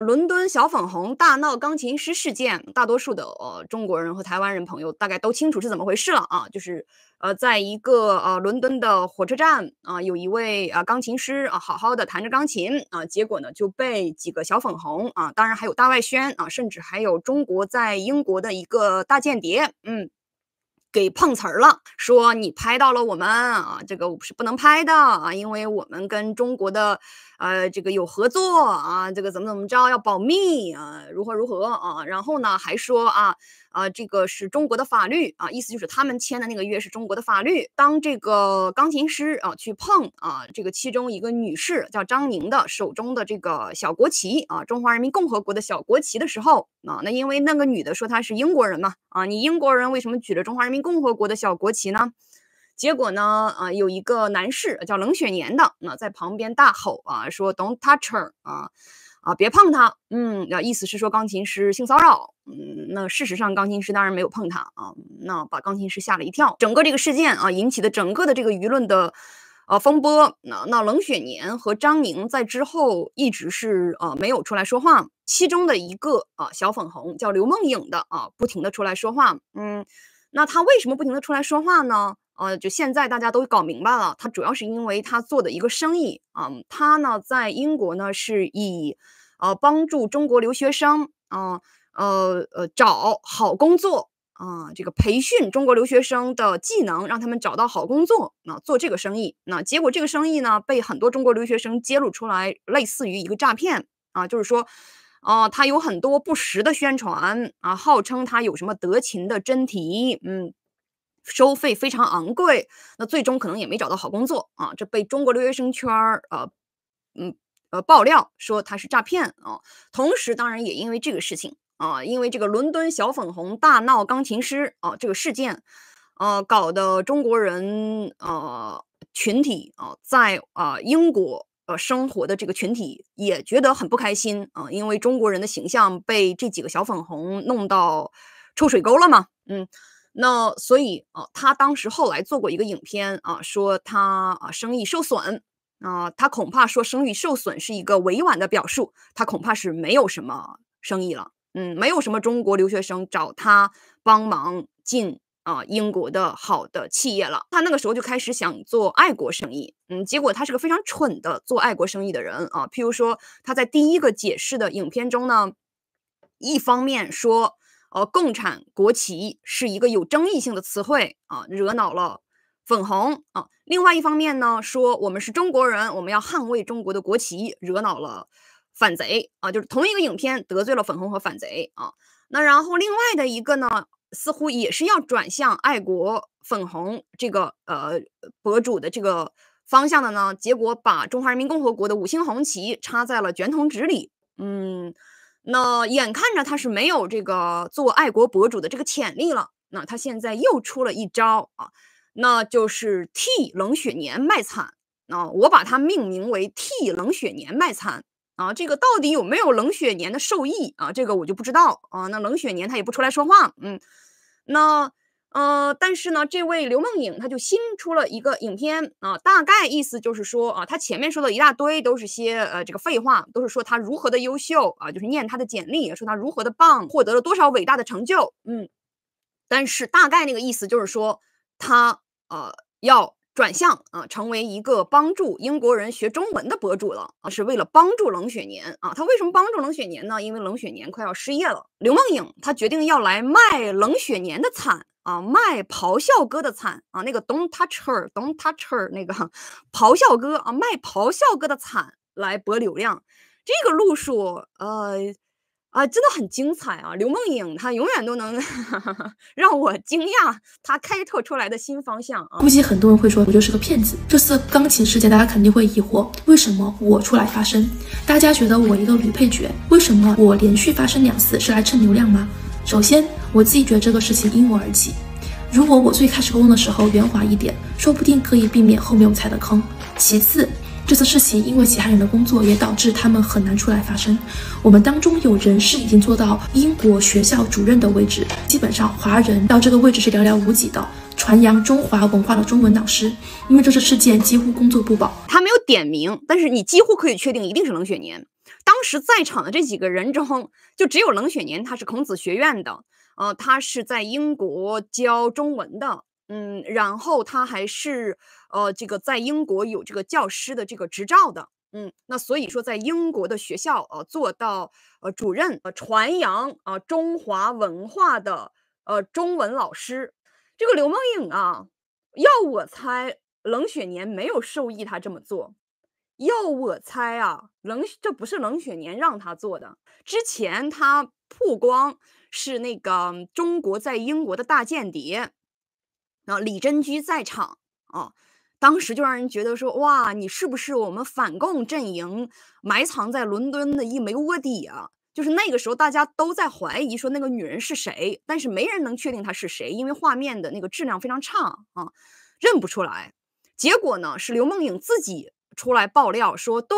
伦敦小粉红大闹钢琴师事件，大多数的呃中国人和台湾人朋友大概都清楚是怎么回事了啊，就是呃，在一个呃伦敦的火车站啊，有一位啊钢琴师啊，好好的弹着钢琴啊，结果呢就被几个小粉红啊，当然还有大外宣啊，甚至还有中国在英国的一个大间谍，嗯，给碰瓷儿了，说你拍到了我们啊，这个我们是不能拍的啊，因为我们跟中国的。呃，这个有合作啊，这个怎么怎么着要保密啊，如何如何啊，然后呢还说啊啊，这个是中国的法律啊，意思就是他们签的那个约是中国的法律。当这个钢琴师啊去碰啊这个其中一个女士叫张宁的手中的这个小国旗啊，中华人民共和国的小国旗的时候啊，那因为那个女的说她是英国人嘛啊，你英国人为什么举着中华人民共和国的小国旗呢？结果呢？啊，有一个男士叫冷雪年的，那在旁边大吼啊，说 "Don't touch her 啊，啊，别碰她。嗯，那意思是说钢琴师性骚扰。嗯，那事实上钢琴师当然没有碰她啊，那把钢琴师吓了一跳。整个这个事件啊引起的整个的这个舆论的，呃，风波。那那冷雪年和张宁在之后一直是啊没有出来说话。其中的一个啊小粉红叫刘梦颖的啊不停的出来说话。嗯，那他为什么不停的出来说话呢？呃，就现在大家都搞明白了，他主要是因为他做的一个生意啊，他呢在英国呢是以，呃，帮助中国留学生啊，呃呃，找好工作啊，这个培训中国留学生的技能，让他们找到好工作啊，做这个生意。那结果这个生意呢被很多中国留学生揭露出来，类似于一个诈骗啊，就是说，哦，他有很多不实的宣传啊，号称他有什么德勤的真题，嗯。收费非常昂贵，那最终可能也没找到好工作啊！这被中国留学生圈儿啊，嗯呃爆料说他是诈骗啊。同时，当然也因为这个事情啊，因为这个伦敦小粉红大闹钢琴师啊这个事件，呃，搞得中国人呃群体啊，在啊英国呃生活的这个群体也觉得很不开心啊，因为中国人的形象被这几个小粉红弄到臭水沟了嘛，嗯。那所以啊，他当时后来做过一个影片啊，说他啊生意受损啊，他恐怕说生意受损是一个委婉的表述，他恐怕是没有什么生意了，嗯，没有什么中国留学生找他帮忙进啊英国的好的企业了。他那个时候就开始想做爱国生意，嗯，结果他是个非常蠢的做爱国生意的人啊，譬如说他在第一个解释的影片中呢，一方面说。呃，共产国旗是一个有争议性的词汇啊，惹恼了粉红啊。另外一方面呢，说我们是中国人，我们要捍卫中国的国旗，惹恼了反贼啊。就是同一个影片得罪了粉红和反贼啊。那然后另外的一个呢，似乎也是要转向爱国粉红这个呃博主的这个方向的呢，结果把中华人民共和国的五星红旗插在了卷筒纸里，嗯。那眼看着他是没有这个做爱国博主的这个潜力了，那他现在又出了一招啊，那就是替冷血年卖惨啊，我把它命名为替冷血年卖惨啊，这个到底有没有冷血年的受益啊，这个我就不知道啊，那冷血年他也不出来说话，嗯，那。呃，但是呢，这位刘梦颖他就新出了一个影片啊，大概意思就是说啊，他前面说的一大堆都是些呃这个废话，都是说他如何的优秀啊，就是念他的简历，说他如何的棒，获得了多少伟大的成就，嗯，但是大概那个意思就是说他呃要转向啊，成为一个帮助英国人学中文的博主了啊，是为了帮助冷雪年啊，他为什么帮助冷雪年呢？因为冷雪年快要失业了，刘梦颖他决定要来卖冷雪年的惨。啊，卖咆哮哥的惨啊，那个 Don't Toucher，h Don't Toucher，h 那个 咆哮哥啊，卖咆哮哥的惨来博流量，这个路数，呃，啊，真的很精彩啊！刘梦颖她永远都能 让我惊讶，她开拓出来的新方向啊，估计很多人会说我就是个骗子。这次钢琴事件，大家肯定会疑惑，为什么我出来发声？大家觉得我一个女配角，为什么我连续发声两次，是来蹭流量吗？首先，我自己觉得这个事情因我而起。如果我最开始沟通的时候圆滑一点，说不定可以避免后面我踩的坑。其次，这次事情因为其他人的工作，也导致他们很难出来发声。我们当中有人是已经做到英国学校主任的位置，基本上华人到这个位置是寥寥无几的。传扬中华文化的中文导师，因为这次事件几乎工作不保。他没有点名，但是你几乎可以确定，一定是冷雪年。当时在场的这几个人中，就只有冷雪年，他是孔子学院的，呃，他是在英国教中文的，嗯，然后他还是呃这个在英国有这个教师的这个执照的，嗯，那所以说在英国的学校，呃，做到呃主任，呃传扬啊中华文化的呃中文老师，这个刘梦影啊，要我猜，冷雪年没有授意他这么做。要我猜啊，冷这不是冷雪年让他做的。之前他曝光是那个中国在英国的大间谍，然后李贞居在场啊，当时就让人觉得说哇，你是不是我们反共阵营埋藏在伦敦的一枚卧底啊？就是那个时候大家都在怀疑说那个女人是谁，但是没人能确定她是谁，因为画面的那个质量非常差啊，认不出来。结果呢，是刘梦颖自己。出来爆料说，对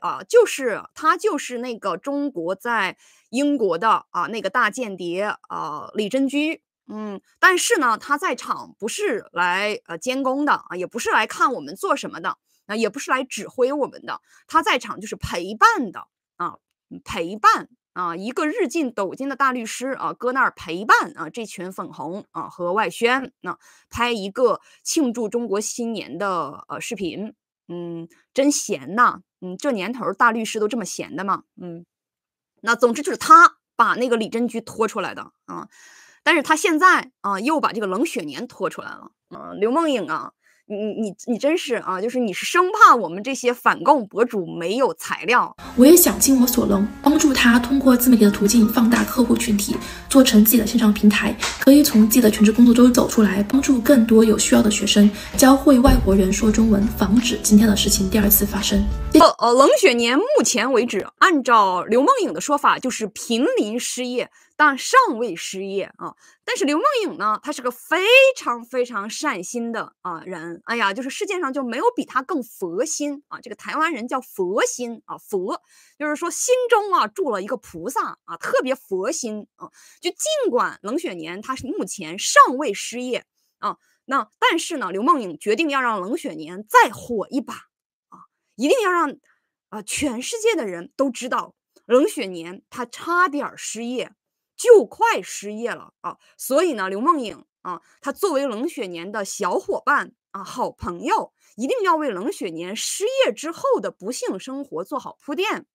啊，就是他，就是那个中国在英国的啊那个大间谍啊李珍居，嗯，但是呢，他在场不是来呃监工的啊，也不是来看我们做什么的，那也不是来指挥我们的，他在场就是陪伴的啊，陪伴啊，一个日进斗金的大律师啊，搁那儿陪伴啊这群粉红啊和外宣，那拍一个庆祝中国新年的呃视频。嗯，真闲呐。嗯，这年头大律师都这么闲的吗？嗯，那总之就是他把那个李真菊拖出来的啊，但是他现在啊又把这个冷雪年拖出来了。嗯，刘梦影啊。你你你真是啊！就是你是生怕我们这些反共博主没有材料，我也想尽我所能帮助他通过自媒体的途径放大客户群体，做成自己的线上平台，可以从自己的全职工作中走出来，帮助更多有需要的学生，教会外国人说中文，防止今天的事情第二次发生。呃呃，冷雪年目前为止，按照刘梦颖的说法，就是濒临失业。但尚未失业啊！但是刘梦颖呢？他是个非常非常善心的啊人。哎呀，就是世界上就没有比他更佛心啊！这个台湾人叫佛心啊，佛就是说心中啊住了一个菩萨啊，特别佛心啊。就尽管冷雪年他目前尚未失业啊，那但是呢，刘梦颖决定要让冷雪年再火一把啊，一定要让啊全世界的人都知道冷雪年他差点失业。就快失业了啊！所以呢，刘梦颖啊，她作为冷雪年的小伙伴啊，好朋友，一定要为冷雪年失业之后的不幸生活做好铺垫，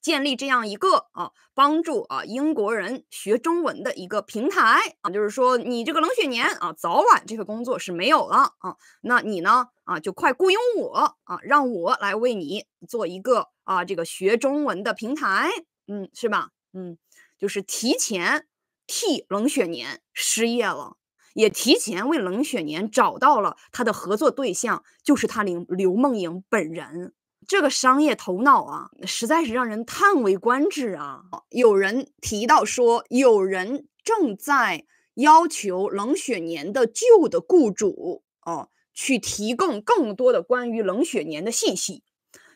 建立这样一个啊，帮助啊英国人学中文的一个平台啊。就是说，你这个冷雪年啊，早晚这个工作是没有了啊。那你呢啊，就快雇佣我啊，让我来为你做一个啊这个学中文的平台，嗯，是吧？嗯。就是提前替冷雪年失业了，也提前为冷雪年找到了他的合作对象，就是他刘刘梦莹本人。这个商业头脑啊，实在是让人叹为观止啊！有人提到说，有人正在要求冷雪年的旧的雇主哦，去提供更多的关于冷雪年的信息。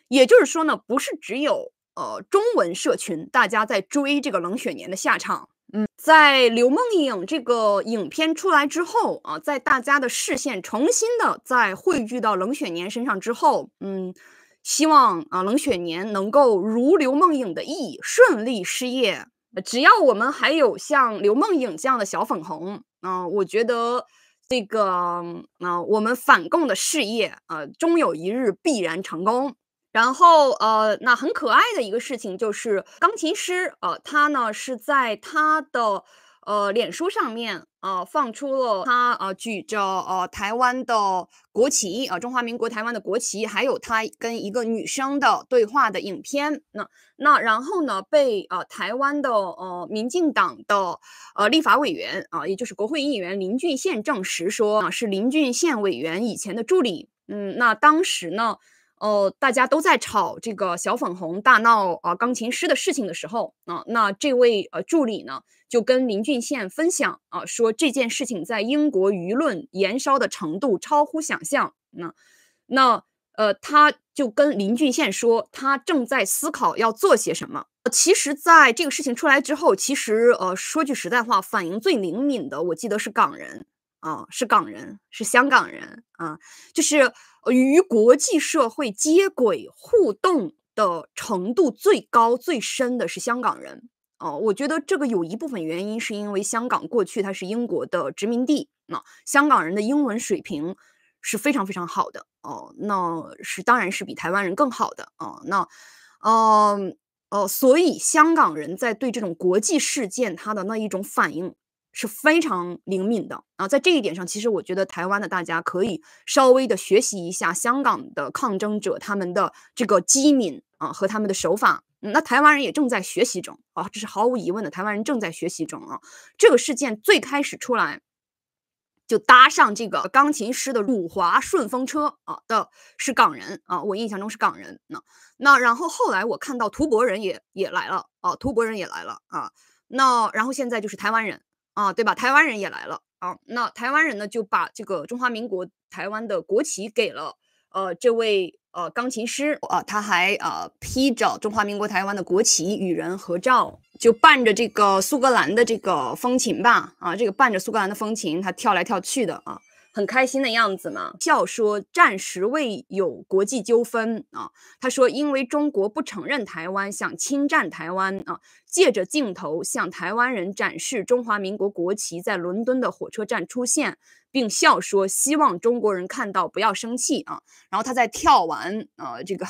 也就是说呢，不是只有。呃，中文社群，大家在追这个冷雪年的下场。嗯，在刘梦影这个影片出来之后啊，在大家的视线重新的再汇聚到冷雪年身上之后，嗯，希望啊，冷雪年能够如刘梦影的意，顺利失业。只要我们还有像刘梦影这样的小粉红，嗯，我觉得这个啊，我们反共的事业，呃，终有一日必然成功。然后，呃，那很可爱的一个事情就是钢琴师，啊，他呢是在他的，呃，脸书上面啊放出了他，啊举着呃台湾的国旗，啊中华民国台湾的国旗，还有他跟一个女生的对话的影片。那那然后呢，被呃台湾的呃民进党的呃立法委员，啊也就是国会议员林俊宪证实说，啊是林俊宪委员以前的助理。嗯，那当时呢？哦，大家都在吵这个小粉红大闹啊钢琴师的事情的时候啊，那这位呃助理呢就跟林俊宪分享啊，说这件事情在英国舆论燃烧的程度超乎想象。那那呃，他就跟林俊宪说，他正在思考要做些什么。其实，在这个事情出来之后，其实呃，说句实在话，反应最灵敏的，我记得是港人啊，是港人，是香港人啊，就是。呃，与国际社会接轨互动的程度最高最深的是香港人哦，我觉得这个有一部分原因是因为香港过去它是英国的殖民地，那香港人的英文水平是非常非常好的哦，那是当然是比台湾人更好的啊，那，嗯，哦，所以香港人在对这种国际事件它的那一种反应。是非常灵敏的啊，在这一点上，其实我觉得台湾的大家可以稍微的学习一下香港的抗争者他们的这个机敏啊和他们的手法。那台湾人也正在学习中啊，这是毫无疑问的。台湾人正在学习中啊。这个事件最开始出来就搭上这个钢琴师的鲁华顺风车啊的是港人啊，我印象中是港人。那那然后后来我看到图博人也也来了啊，图博人也来了啊。那然后现在就是台湾人。啊，对吧？台湾人也来了啊。那台湾人呢，就把这个中华民国台湾的国旗给了呃这位呃钢琴师啊，他还呃披着中华民国台湾的国旗与人合照，就伴着这个苏格兰的这个风琴吧啊，这个伴着苏格兰的风琴，他跳来跳去的啊。很开心的样子嘛，笑说暂时未有国际纠纷啊。他说因为中国不承认台湾，想侵占台湾啊，借着镜头向台湾人展示中华民国国旗在伦敦的火车站出现，并笑说希望中国人看到不要生气啊。然后他在跳完啊这个。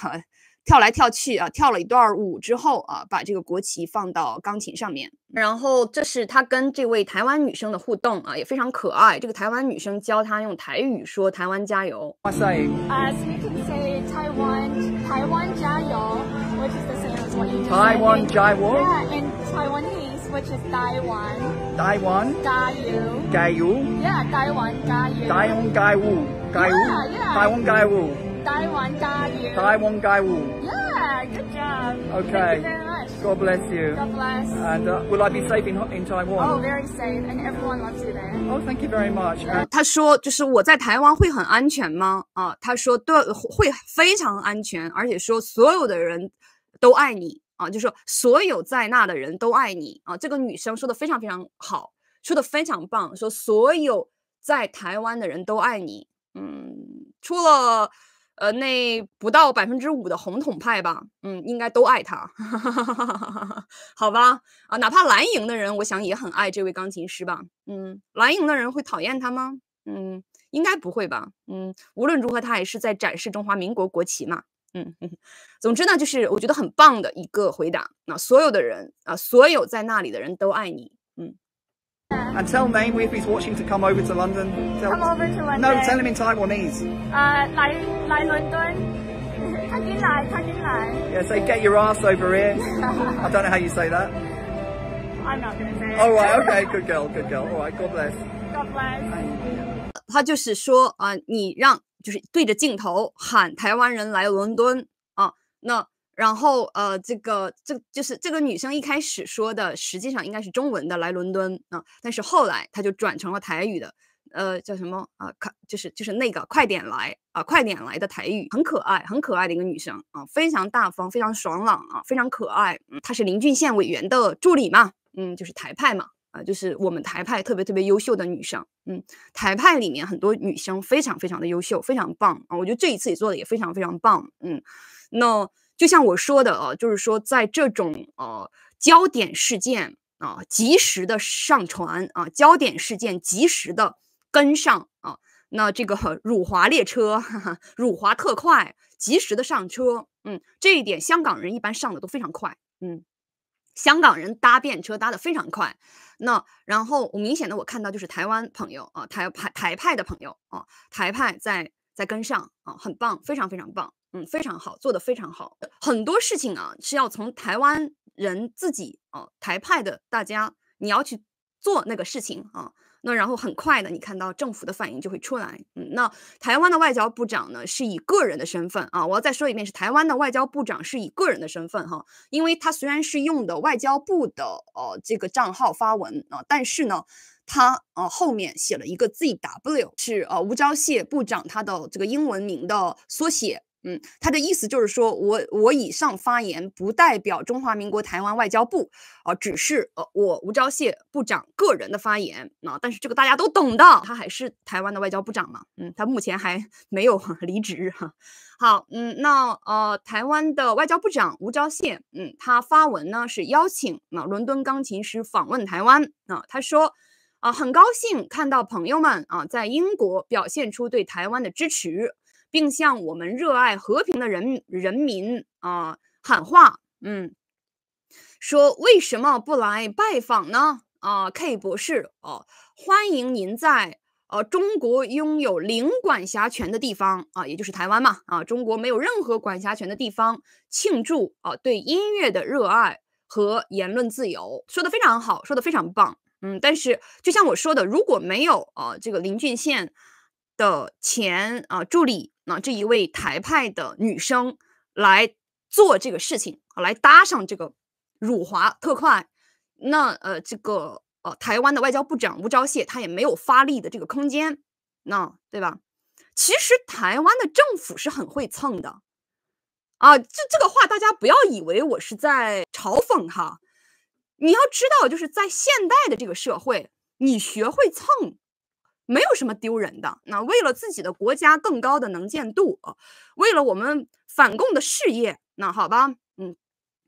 跳来跳去啊，跳了一段舞之后啊，把这个国旗放到钢琴上面，然后这是他跟这位台湾女生的互动啊，也非常可爱。这个台湾女生教他用台语说“台湾加油”。哇塞 As you can say, Taiwan, Taiwan 加油，which is the same as what you just said. Taiwan 加油，yeah，and Taiwanese, which is Taiwan. Taiwan 加油，加油，yeah，Taiwan 加油，Taiwan 加油，加油，Taiwan 加油。台湾加油！台湾加油 y g e a h good job. Okay. very c God bless you. God bless. And will I be safe in Taiwan? Oh, very safe, and everyone loves you there. Oh, thank you very much. 他说，就是我在台湾会很安全吗？啊，他说对，会非常安全，而且说所有的人都爱你啊，就是所有在那的人都爱你啊。这个女生说的非常非常好，说的非常棒，说所有在台湾的人都爱你。嗯，除了。呃，那不到百分之五的红统派吧，嗯，应该都爱他，好吧？啊，哪怕蓝营的人，我想也很爱这位钢琴师吧，嗯，蓝营的人会讨厌他吗？嗯，应该不会吧，嗯，无论如何，他也是在展示中华民国国旗嘛，嗯嗯。总之呢，就是我觉得很棒的一个回答。那所有的人啊，所有在那里的人都爱你。And tell Namewee if he's watching to come over to London. Tell come over to London. No, tell him in Taiwanese. Uh, like, like London. yeah, say get your ass over here. I don't know how you say that. I'm not going to say it. All right, okay, good girl, good girl. All right, God bless. God bless. 他就是说啊、呃，你让就是对着镜头喊台湾人来伦敦啊，那然后呃，这个这就是这个女生一开始说的，实际上应该是中文的，来伦敦啊，但是后来她就转成了台语的，呃，叫什么啊？快就是就是那个快点来啊，快点来的台语，很可爱，很可爱的一个女生啊，非常大方，非常爽朗啊，非常可爱。她是林俊宪委员的助理嘛，嗯，就是台派嘛，啊，就是我们台派特别特别优秀的女生，嗯，台派里面很多女生非常非常的优秀，非常棒啊，我觉得这一次也做的也非常非常棒，嗯，那。就像我说的啊，就是说在这种呃焦点事件啊，及时的上传啊，焦点事件及时的跟上啊，那这个 辱华列车哈哈，辱华特快，及时的上车，嗯，这一点香港人一般上的都非常快，嗯，香港人搭便车搭的非常快。那然后我明显的我看到就是台湾朋友啊，台台台派的朋友啊，台派在在跟上啊，很棒，非常非常棒。嗯，非常好，做的非常好。很多事情啊，是要从台湾人自己啊，台派的大家，你要去做那个事情啊。那然后很快呢，你看到政府的反应就会出来。嗯，那台湾的外交部长呢，是以个人的身份啊，我要再说一遍，是台湾的外交部长是以个人的身份哈，因为他虽然是用的外交部的呃这个账号发文啊，但是呢，他呃后面写了一个 ZW，是呃吴钊燮部长他的这个英文名的缩写。嗯，他的意思就是说，我我以上发言不代表中华民国台湾外交部，啊，只是呃我吴钊燮部长个人的发言啊，但是这个大家都懂的，他还是台湾的外交部长嘛，嗯，他目前还 没有 离职哈。好，嗯，那呃台湾的外交部长吴钊燮，嗯，他发文呢是邀请那伦敦钢琴师访问台湾啊，他说啊很高兴看到朋友们啊在英国表现出对台湾的支持。并向我们热爱和平的人人民啊喊话，嗯，说为什么不来拜访呢？啊，K 博士哦，欢迎您在呃中国拥有零管辖权的地方啊，也就是台湾嘛啊，中国没有任何管辖权的地方庆祝啊对音乐的热爱和言论自由，说的非常好，说的非常棒，嗯，但是就像我说的，如果没有啊这个林俊宪的前啊助理。那这一位台派的女生来做这个事情，来搭上这个辱华特快，那呃，这个呃，台湾的外交部长吴钊燮他也没有发力的这个空间，那对吧？其实台湾的政府是很会蹭的，啊，这这个话大家不要以为我是在嘲讽哈，你要知道，就是在现代的这个社会，你学会蹭。没有什么丢人的。那为了自己的国家更高的能见度，为了我们反共的事业，那好吧，嗯，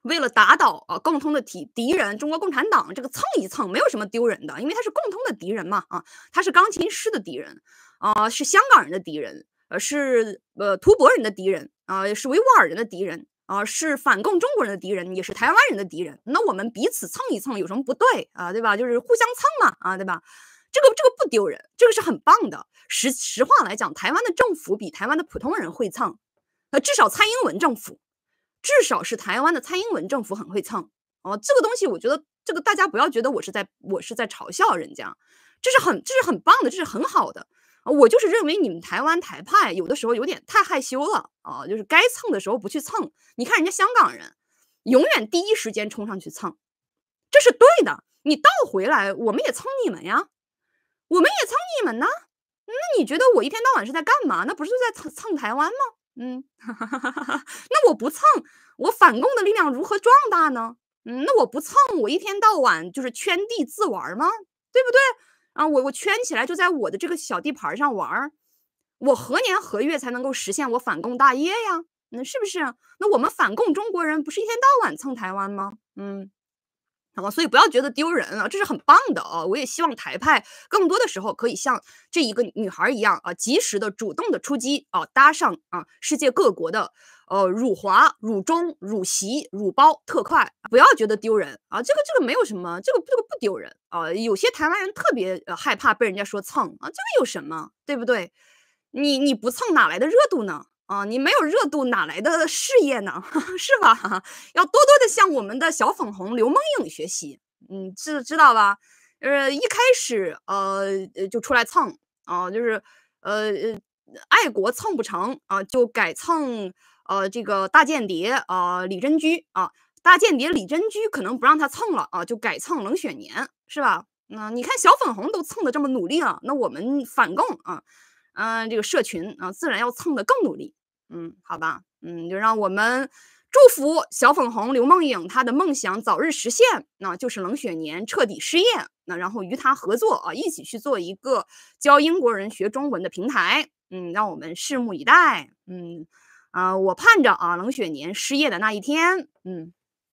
为了打倒啊共通的敌敌人，中国共产党这个蹭一蹭，没有什么丢人的，因为他是共通的敌人嘛啊，他是钢琴师的敌人啊，是香港人的敌人，呃，是呃图博人的敌人啊，是维吾尔人的敌人啊，是反共中国人的敌人，也是台湾人的敌人。那我们彼此蹭一蹭有什么不对啊？对吧？就是互相蹭嘛啊，对吧？这个这个不丢人，这个是很棒的。实实话来讲，台湾的政府比台湾的普通人会蹭，呃，至少蔡英文政府，至少是台湾的蔡英文政府很会蹭。哦，这个东西我觉得，这个大家不要觉得我是在我是在嘲笑人家，这是很这是很棒的，这是很好的。我就是认为你们台湾台派有的时候有点太害羞了啊，就是该蹭的时候不去蹭。你看人家香港人，永远第一时间冲上去蹭，这是对的。你倒回来，我们也蹭你们呀。我们也蹭你们呢，那你觉得我一天到晚是在干嘛？那不是在蹭蹭台湾吗？嗯，那我不蹭，我反共的力量如何壮大呢？嗯，那我不蹭，我一天到晚就是圈地自玩吗？对不对？啊，我我圈起来就在我的这个小地盘上玩，我何年何月才能够实现我反共大业呀？那是不是？那我们反共中国人不是一天到晚蹭台湾吗？嗯。啊，所以不要觉得丢人啊，这是很棒的啊！我也希望台派更多的时候可以像这一个女孩一样啊，及时的主动的出击啊，搭上啊世界各国的呃，辱华、辱中、辱习、辱包特快，不要觉得丢人啊，这个这个没有什么，这个这个不丢人啊。有些台湾人特别害怕被人家说蹭啊，这个有什么对不对？你你不蹭哪来的热度呢？啊，你没有热度哪来的事业呢？是吧？要多多的向我们的小粉红刘梦影学习，嗯，知知道吧？就是一开始，呃，就出来蹭啊，就是，呃，爱国蹭不成啊，就改蹭，呃，这个大间谍啊，李贞居啊，大间谍李贞居可能不让他蹭了啊，就改蹭冷雪年，是吧？那你看小粉红都蹭的这么努力了，那我们反共啊。嗯，这个社群啊，自然要蹭的更努力。嗯，好吧，嗯，就让我们祝福小粉红刘梦颖她的梦想早日实现，那就是冷雪年彻底失业，那然后与他合作啊，一起去做一个教英国人学中文的平台。嗯，让我们拭目以待。嗯，啊，我盼着啊，冷雪年失业的那一天。嗯。